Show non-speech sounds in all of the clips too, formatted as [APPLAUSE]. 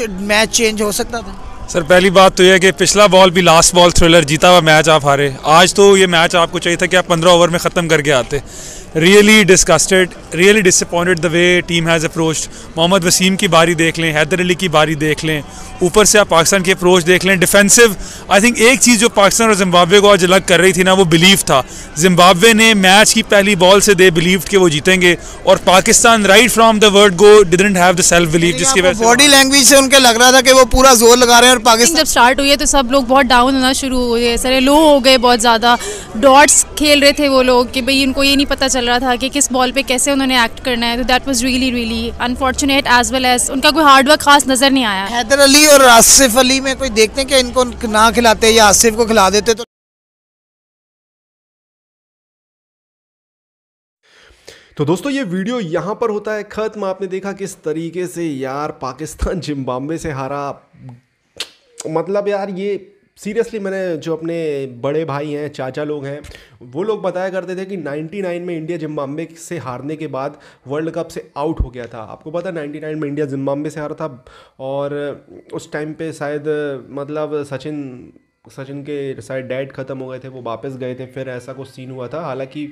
match change हो सकता था सर पहली बात तो यह है कि पिछला बॉल भी लास्ट बॉल थ्रिलर जीता हुआ मैच आप हारे आज तो ये मैच आपको चाहिए था कि आप पंद्रह ओवर में ख़त्म करके आते really disgusted really disappointed the way team has approach Mohammad Wasim की बारी देख लें हैदर अली की बारी देख लें ऊपर से आप पाकिस्तान की अप्रोच देख लें डिफेंसिव आई थिंक एक चीज़ जो पाकिस्तान और जिम्बावे को आज अलग कर रही थी ना वो बिलीव था जिम्बावे ने मैच की पहली बॉल से दे बिलीव कि वो जीतेंगे और Pakistan right from the world go didn't have the self belief जिसकी वजह से बॉडी लैंग्वेज से उनके लग रहा था कि वो पूरा जोर लगा रहे हैं और पाकिस्तान जब स्टार्ट हुई है तो सब लोग बहुत डाउन होना शुरू हो गए सारे लो हो गए बहुत ज़्यादा डॉट्स खेल रहे थे वो लोग कि भाई इनको ये नहीं पता चल रहा था कि किस बॉल पे कैसे उन्होंने एक्ट करना है तो that was really really unfortunate as well as उनका कोई हार्डवर्क खास नज़र नहीं आया हैदर अली और आसिफ अली में कोई देखते हैं कि इनको ना खिलाते या आसिफ को खिला देते तो तो दोस्तों ये वीडियो यहाँ पर होता है ख़त्म आपने देखा किस तरीके से यार पाकिस्तान [LAUGHS] जिम्बाब्वे से हारा मतलब यार ये सीरियसली मैंने जो अपने बड़े भाई हैं चाचा लोग हैं वो लोग बताया करते थे कि 99 में इंडिया जिम्बाब्वे से हारने के बाद वर्ल्ड कप से आउट हो गया था आपको पता 99 में इंडिया जिम्बाब्वे से हारा था और उस टाइम पे शायद मतलब सचिन सचिन के शायद डैड ख़त्म हो गए थे वो वापस गए थे फिर ऐसा कुछ सीन हुआ था हालांकि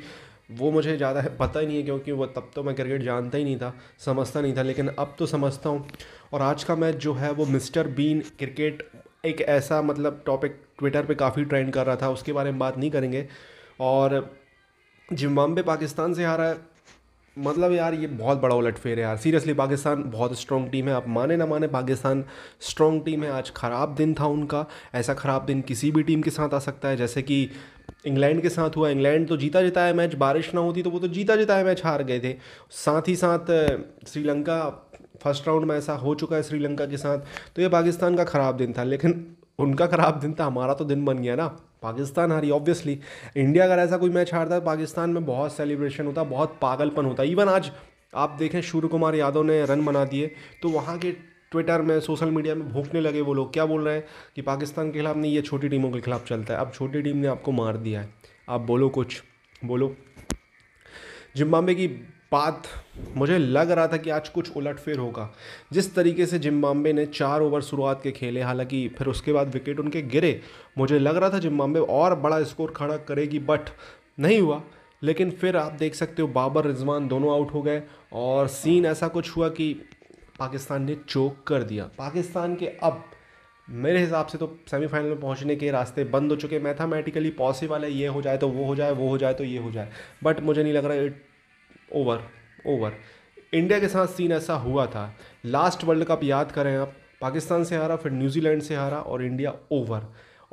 वो मुझे ज़्यादा पता ही नहीं है क्योंकि वो तब तो मैं क्रिकेट जानता ही नहीं था समझता नहीं था लेकिन अब तो समझता हूँ और आज का मैच जो है वो मिस्टर बीन क्रिकेट एक ऐसा मतलब टॉपिक ट्विटर पे काफ़ी ट्रेंड कर रहा था उसके बारे में बात नहीं करेंगे और जिम्बाबे पाकिस्तान से हारा मतलब यार ये बहुत बड़ा उलटफेर है यार सीरियसली पाकिस्तान बहुत स्ट्रॉन्ग टीम है आप माने ना माने पाकिस्तान स्ट्रॉन्ग टीम है आज ख़राब दिन था उनका ऐसा ख़राब दिन किसी भी टीम के साथ आ सकता है जैसे कि इंग्लैंड के साथ हुआ इंग्लैंड तो जीता जिताया मैच बारिश ना होती तो वो तो जीता जिताया मैच हार गए थे साथ ही साथ श्रीलंका फर्स्ट राउंड में ऐसा हो चुका है श्रीलंका के साथ तो ये पाकिस्तान का ख़राब दिन था लेकिन उनका ख़राब दिन था हमारा तो दिन बन गया ना पाकिस्तान हारी ऑब्वियसली इंडिया अगर ऐसा कोई मैच हारता है पाकिस्तान में बहुत सेलिब्रेशन होता बहुत पागलपन होता इवन आज आप देखें सूर्य कुमार यादव ने रन बना दिए तो वहाँ के ट्विटर में सोशल मीडिया में भूखने लगे वो लोग क्या बोल रहे हैं कि पाकिस्तान के खिलाफ नहीं ये छोटी टीमों के खिलाफ चलता है अब छोटी टीम ने आपको मार दिया है आप बोलो कुछ बोलो जिम्बाब्वे की पाथ मुझे लग रहा था कि आज कुछ उलटफेर होगा जिस तरीके से जिम्बाब्वे ने चार ओवर शुरुआत के खेले हालांकि फिर उसके बाद विकेट उनके गिरे मुझे लग रहा था जिम्बाब्वे और बड़ा स्कोर खड़ा करेगी बट नहीं हुआ लेकिन फिर आप देख सकते हो बाबर रिजवान दोनों आउट हो गए और सीन ऐसा कुछ हुआ कि पाकिस्तान ने चोक कर दिया पाकिस्तान के अब मेरे हिसाब से तो सेमीफाइनल में पहुंचने के रास्ते बंद हो चुके मैथमेटिकली पॉसिबल है ये हो जाए तो वो हो जाए वो हो जाए तो ये हो जाए बट मुझे नहीं लग रहा ओवर ओवर इंडिया के साथ सीन ऐसा हुआ था लास्ट वर्ल्ड कप याद करें आप पाकिस्तान से हारा फिर न्यूजीलैंड से हारा और इंडिया ओवर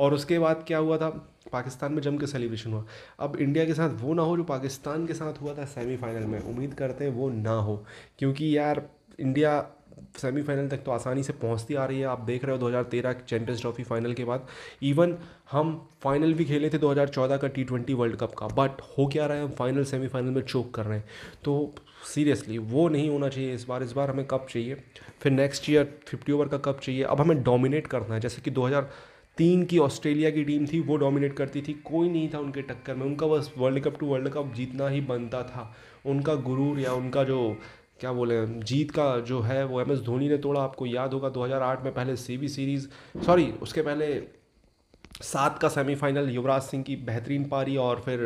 और उसके बाद क्या हुआ था पाकिस्तान में जम के सेलिब्रेशन हुआ अब इंडिया के साथ वो ना हो जो पाकिस्तान के साथ हुआ था सेमीफाइनल में उम्मीद करते हैं वो ना हो क्योंकि यार इंडिया सेमीफाइनल तक तो आसानी से पहुंचती आ रही है आप देख रहे हो 2013 चैंपियंस ट्रॉफी फाइनल के बाद इवन हम फाइनल भी खेले थे 2014 का टी ट्वेंटी वर्ल्ड कप का बट हो क्या रहा है हम फाइनल सेमीफाइनल में चोक कर रहे हैं तो सीरियसली वो नहीं होना चाहिए इस बार इस बार हमें कप चाहिए फिर नेक्स्ट ईयर फिफ्टी ओवर का कप चाहिए अब हमें डोमिनेट करना है जैसे कि दो तीन की ऑस्ट्रेलिया की टीम थी वो डोमिनेट करती थी कोई नहीं था उनके टक्कर में उनका बस world cup two world cup जीतना ही बनता था उनका गुरूर या उनका जो क्या बोले जीत का जो है वो एम एस धोनी ने तोड़ा आपको याद होगा 2008 में पहले सी बी सीरीज़ सॉरी उसके पहले सात का सेमीफाइनल युवराज सिंह की बेहतरीन पारी और फिर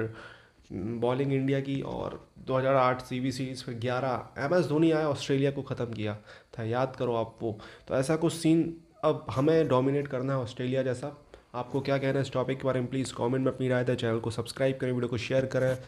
बॉलिंग हम्म, इंडिया की और 2008 बी सीरीज़ फिर 11 एम एस धोनी आया ऑस्ट्रेलिया को ख़त्म किया था याद करो आप वो तो ऐसा कुछ सीन अब हमें डोमिनेट करना है ऑस्ट्रेलिया जैसा आपको क्या कहना है इस टॉपिक के बारे में प्लीज़ कमेंट में अपनी राय दें चैनल को सब्सक्राइब करें वीडियो को शेयर करें